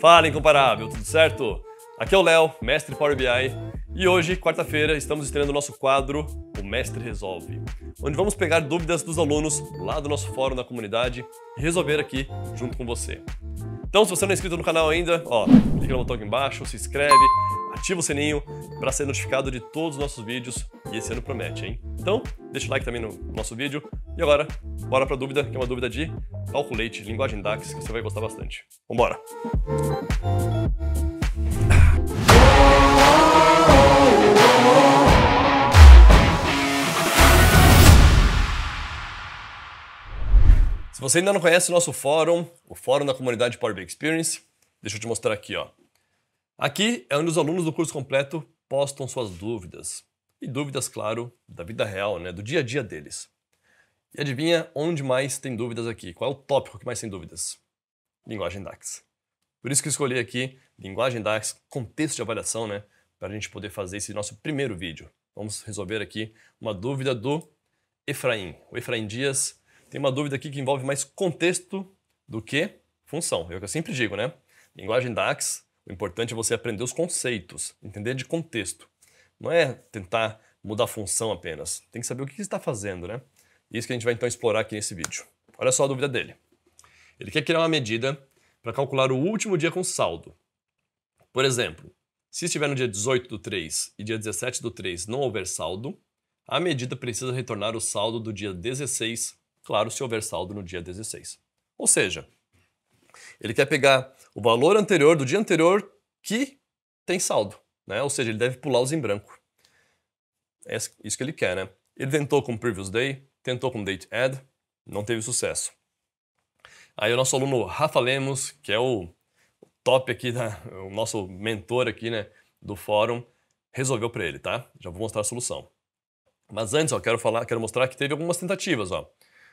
Fala incomparável, tudo certo? Aqui é o Léo, mestre Power BI, e hoje, quarta-feira, estamos estreando o nosso quadro O Mestre Resolve, onde vamos pegar dúvidas dos alunos lá do nosso fórum da comunidade e resolver aqui junto com você. Então, se você não é inscrito no canal ainda, ó, clica no botão aqui embaixo, se inscreve, ativa o sininho para ser notificado de todos os nossos vídeos e esse ano promete, hein? Então, deixa o like também no nosso vídeo, e agora, bora para a dúvida, que é uma dúvida de Calculate, linguagem DAX, que você vai gostar bastante. Vambora! Se você ainda não conhece o nosso fórum, o fórum da comunidade Power BI Experience, deixa eu te mostrar aqui, ó. Aqui é onde os alunos do curso completo postam suas dúvidas. E dúvidas, claro, da vida real, né, do dia a dia deles. E adivinha onde mais tem dúvidas aqui? Qual é o tópico que mais tem dúvidas? Linguagem DAX. Por isso que escolhi aqui linguagem DAX, contexto de avaliação, né? Para a gente poder fazer esse nosso primeiro vídeo. Vamos resolver aqui uma dúvida do Efraim. O Efraim Dias tem uma dúvida aqui que envolve mais contexto do que função. É o que eu sempre digo, né? Linguagem DAX, o importante é você aprender os conceitos, entender de contexto. Não é tentar mudar a função apenas. Tem que saber o que você está fazendo, né? isso que a gente vai então explorar aqui nesse vídeo. Olha só a dúvida dele. Ele quer criar uma medida para calcular o último dia com saldo. Por exemplo, se estiver no dia 18 do 3 e dia 17 do 3 não houver saldo, a medida precisa retornar o saldo do dia 16, claro, se houver saldo no dia 16. Ou seja, ele quer pegar o valor anterior do dia anterior que tem saldo, né? Ou seja, ele deve pular os em branco. É isso que ele quer, né? Ele tentou com o previous day, tentou com Date Ad, não teve sucesso. Aí o nosso aluno Rafa Lemos, que é o top aqui, da, o nosso mentor aqui né, do fórum, resolveu para ele, tá? Já vou mostrar a solução. Mas antes, ó, quero falar, quero mostrar que teve algumas tentativas, ó.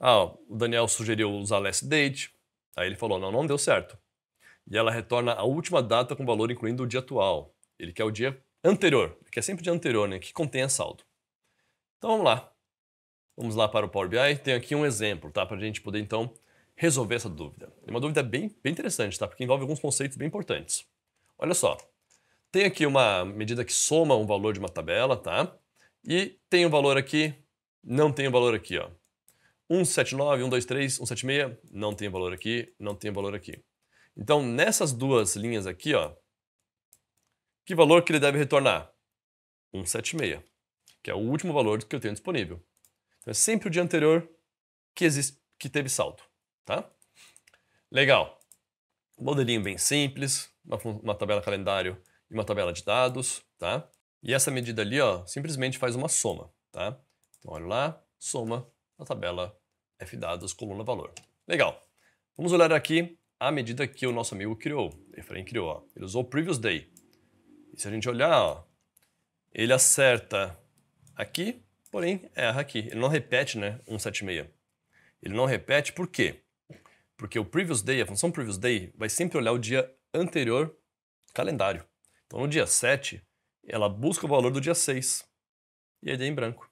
Ah, ó, o Daniel sugeriu usar last date, aí ele falou, não, não deu certo. E ela retorna a última data com valor incluindo o dia atual. Ele quer o dia anterior, que quer é sempre o dia anterior, né, que contém saldo. Então vamos lá. Vamos lá para o Power BI. Tem aqui um exemplo, tá? Para a gente poder, então, resolver essa dúvida. É uma dúvida bem, bem interessante, tá? Porque envolve alguns conceitos bem importantes. Olha só. Tem aqui uma medida que soma um valor de uma tabela, tá? E tem um valor aqui, não tem um valor aqui, ó. 179, 123, 176, não tem valor aqui, não tem valor aqui. Então, nessas duas linhas aqui, ó, que valor que ele deve retornar? 176, que é o último valor que eu tenho disponível. Então é sempre o dia anterior que, existe, que teve saldo, tá? Legal. Modelinho bem simples, uma, uma tabela calendário e uma tabela de dados, tá? E essa medida ali, ó, simplesmente faz uma soma, tá? Então olha lá, soma na tabela F dados, coluna valor. Legal. Vamos olhar aqui a medida que o nosso amigo criou, Efraim criou, ó. Ele usou o previous day. E se a gente olhar, ó, ele acerta aqui Porém, erra aqui. Ele não repete né, 176. Ele não repete por quê? Porque o previous day, a função previous day, vai sempre olhar o dia anterior calendário. Então, no dia 7, ela busca o valor do dia 6. E aí dê em branco,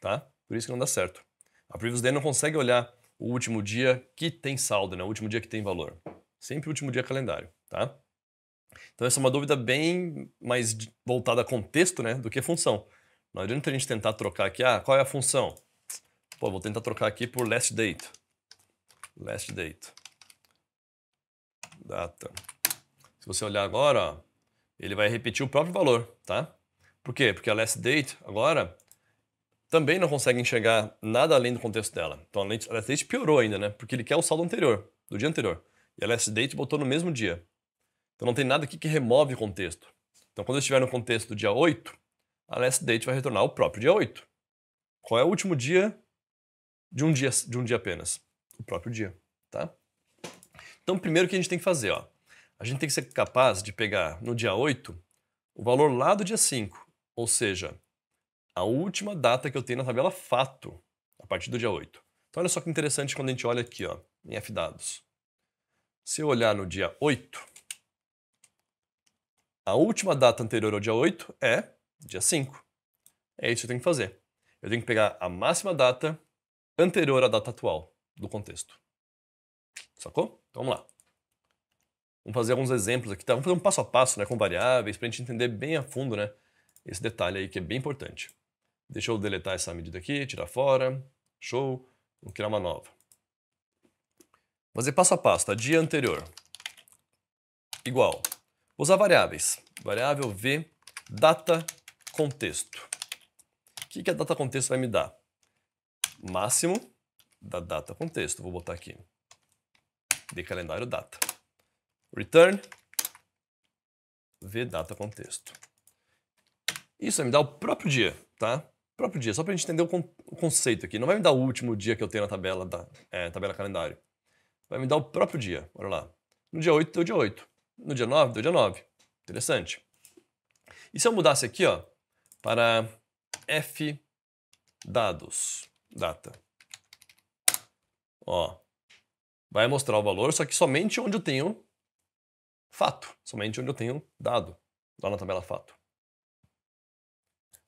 tá? Por isso que não dá certo. A previous day não consegue olhar o último dia que tem saldo, né? O último dia que tem valor. Sempre o último dia calendário, tá? Então essa é uma dúvida bem mais voltada a contexto, né, do que função. Não adianta a gente tentar trocar aqui, ah, qual é a função? Pô, vou tentar trocar aqui por last date. Last date. Data. Se você olhar agora, ó, ele vai repetir o próprio valor, tá? Por quê? Porque a last date agora também não consegue enxergar nada além do contexto dela. Então a last date piorou ainda, né? Porque ele quer o saldo anterior, do dia anterior. E a last date botou no mesmo dia. Então não tem nada aqui que remove o contexto. Então quando eu estiver no contexto do dia 8, a last date vai retornar o próprio dia 8. Qual é o último dia de um dia, de um dia apenas? O próprio dia, tá? Então, primeiro o que a gente tem que fazer, ó, a gente tem que ser capaz de pegar no dia 8 o valor lá do dia 5, ou seja, a última data que eu tenho na tabela fato, a partir do dia 8. Então, olha só que interessante quando a gente olha aqui, ó, em F-dados. Se eu olhar no dia 8, a última data anterior ao dia 8 é dia 5. É isso que eu tenho que fazer. Eu tenho que pegar a máxima data anterior à data atual do contexto. Sacou? Então vamos lá. Vamos fazer alguns exemplos aqui, tá? Vamos fazer um passo a passo, né, com variáveis, para a gente entender bem a fundo, né, esse detalhe aí que é bem importante. Deixa eu deletar essa medida aqui, tirar fora, show, vou criar uma nova. Fazer passo a passo, tá? Dia anterior, igual. Vou usar variáveis, variável v, data contexto. O que, que a data contexto vai me dar? Máximo da data contexto. Vou botar aqui. De calendário data. Return v data contexto. Isso vai me dar o próprio dia, tá? O próprio dia, só para a gente entender o, con o, conceito aqui. Não vai me dar o último dia que eu tenho na tabela da é, tabela calendário. Vai me dar o próprio dia. Olha lá. No dia 8 deu dia 8. No dia 9 deu dia 9. Interessante. E se eu mudasse aqui, ó, para f dados data. Ó, vai mostrar o valor, só que somente onde eu tenho fato, somente onde eu tenho dado, lá na tabela fato.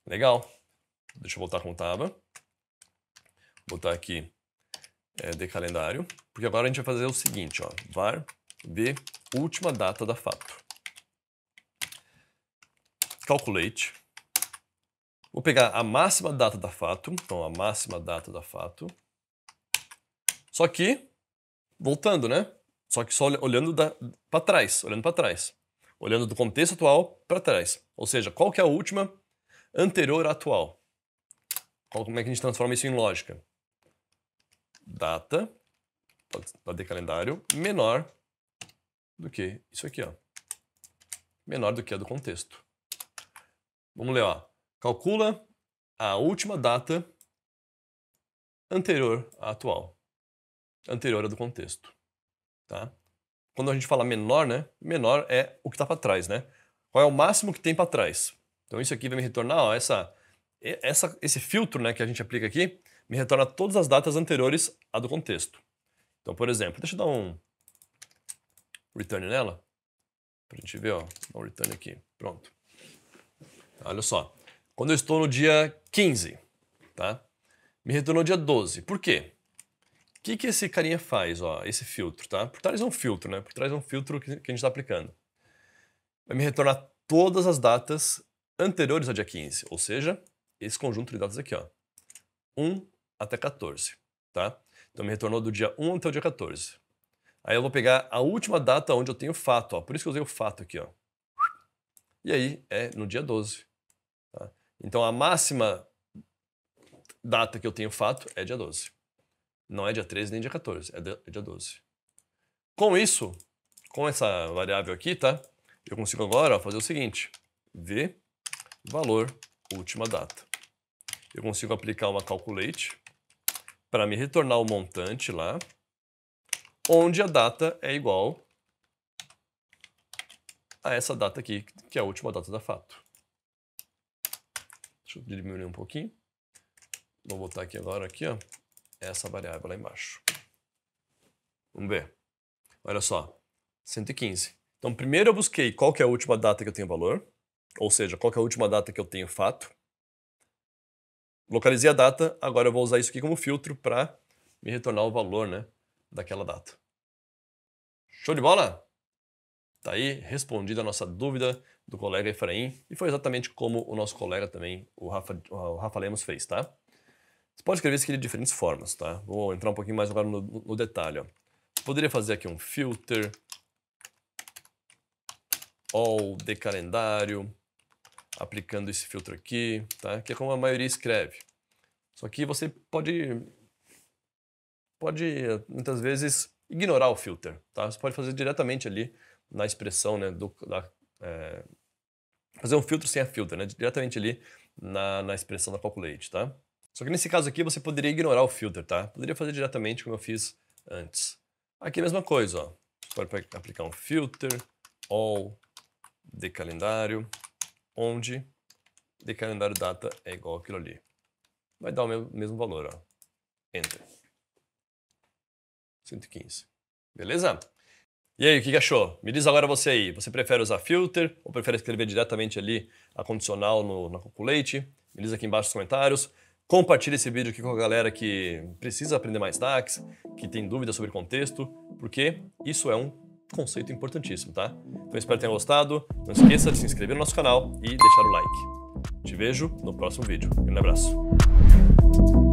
Legal. Deixa eu voltar com taba. Vou botar aqui é, de calendário, porque agora a gente vai fazer o seguinte, ó, var de última data da fato. Calculate Vou pegar a máxima data da fato, então a máxima data da fato. Só que, voltando, né? Só que só olhando para trás, olhando para trás. Olhando do contexto atual para trás. Ou seja, qual que é a última anterior à atual? Qual, como é que a gente transforma isso em lógica? Data, da de calendário, menor do que isso aqui, ó menor do que a do contexto. Vamos ler, ó. Calcula a última data anterior à atual. Anterior à do contexto. Tá? Quando a gente fala menor, né? Menor é o que está para trás, né? Qual é o máximo que tem para trás? Então isso aqui vai me retornar, ó, essa, essa, esse filtro né, que a gente aplica aqui, me retorna todas as datas anteriores à do contexto. Então, por exemplo, deixa eu dar um return nela, para a gente ver, ó, dá um return aqui, pronto. Olha só, quando eu estou no dia 15, tá? Me retornou dia 12. Por quê? O que, que esse carinha faz, ó, esse filtro, tá? Por trás é um filtro, né? Por trás é um filtro que, a gente está aplicando. Vai me retornar todas as datas anteriores ao dia 15, ou seja, esse conjunto de datas aqui, ó. 1 até 14, tá? Então me retornou do dia 1 até o dia 14. Aí eu vou pegar a última data onde eu tenho fato, ó. Por isso que eu usei o fato aqui, ó. E aí é no dia 12. Então a máxima data que eu tenho fato é dia 12. Não é dia 13 nem dia 14, é, é dia 12. Com isso, com essa variável aqui, tá? Eu consigo agora fazer o seguinte: v valor última data. Eu consigo aplicar uma calculate para me retornar o montante lá, onde a data é igual a essa data aqui, que é a última data da fato. Deixa eu diminuir um pouquinho. Vou botar aqui agora aqui, ó, essa variável lá embaixo. Vamos ver. Olha só, 115. Então, primeiro eu busquei qual que é a última data que eu tenho valor, ou seja, qual que é a última data que eu tenho fato. Localizei a data, agora eu vou usar isso aqui como filtro para me retornar o valor né, daquela data. Show de bola? Tá aí respondida a nossa dúvida do colega Efraim, e foi exatamente como o nosso colega também, o Rafa, o Rafa Lemos, fez, tá? Você pode escrever isso aqui de diferentes formas, tá? Vou entrar um pouquinho mais agora no, no detalhe, ó. Você poderia fazer aqui um filter, all de calendário, aplicando esse filtro aqui, tá? Que é como a maioria escreve. Só que você pode, pode muitas vezes ignorar o filter, tá? Você pode fazer diretamente ali na expressão né, do, da, é, fazer um filtro sem a filter, né? diretamente ali na, na expressão da populate, tá? Só que nesse caso aqui você poderia ignorar o filter, tá? Poderia fazer diretamente como eu fiz antes. Aqui a mesma coisa, ó. Pode aplicar um filter all de calendário, onde de calendário data é igual aquilo ali. Vai dar o mesmo valor, ó. Enter. 115. Beleza? E aí, o que achou? Me diz agora você aí, você prefere usar filter ou prefere escrever diretamente ali a condicional no, na Calculate? Me diz aqui embaixo nos comentários. Compartilhe esse vídeo aqui com a galera que precisa aprender mais tax, que tem dúvidas sobre contexto, porque isso é um conceito importantíssimo, tá? Então espero que tenha gostado. Não esqueça de se inscrever no nosso canal e deixar o like. Te vejo no próximo vídeo. Um grande abraço.